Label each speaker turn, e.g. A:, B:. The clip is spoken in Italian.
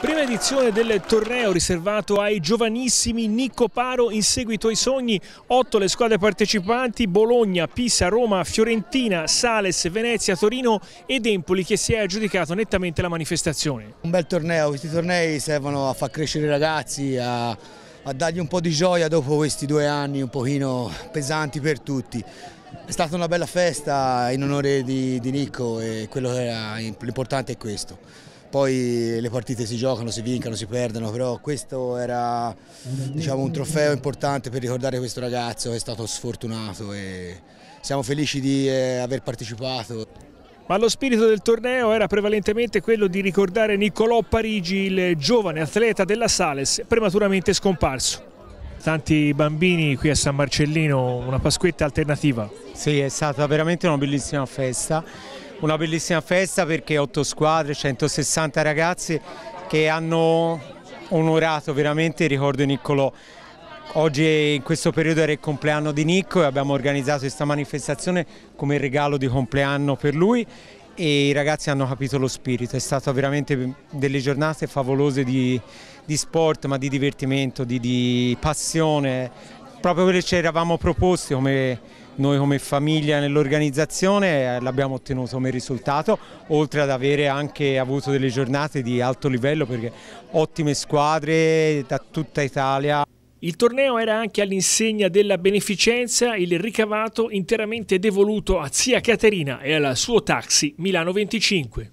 A: Prima edizione del torneo riservato ai giovanissimi Nicco Paro in seguito ai sogni. Otto le squadre partecipanti, Bologna, Pisa, Roma, Fiorentina, Sales, Venezia, Torino ed Empoli che si è aggiudicato nettamente la manifestazione.
B: Un bel torneo, questi tornei servono a far crescere i ragazzi, a, a dargli un po' di gioia dopo questi due anni un pochino pesanti per tutti. È stata una bella festa in onore di, di Nicco e quello che era l'importante è questo poi le partite si giocano, si vincono, si perdono, però questo era diciamo, un trofeo importante per ricordare questo ragazzo che è stato sfortunato e siamo felici di eh, aver partecipato.
A: Ma lo spirito del torneo era prevalentemente quello di ricordare Niccolò Parigi, il giovane atleta della Sales, prematuramente scomparso. Tanti bambini qui a San
C: Marcellino, una Pasquetta alternativa. Sì, è stata veramente una bellissima festa una bellissima festa perché 8 squadre, 160 ragazzi che hanno onorato veramente ricordo Niccolò. Oggi in questo periodo era il compleanno di Nicco e abbiamo organizzato questa manifestazione come regalo di compleanno per lui e i ragazzi hanno capito lo spirito, è stata veramente delle giornate favolose di, di sport ma di divertimento, di, di passione, proprio quello che ci eravamo proposti come noi come famiglia nell'organizzazione eh, l'abbiamo ottenuto come risultato, oltre ad avere anche avuto delle giornate di alto livello perché ottime squadre da tutta Italia. Il torneo era anche all'insegna della
A: beneficenza, il ricavato interamente devoluto a zia Caterina e al suo taxi Milano 25.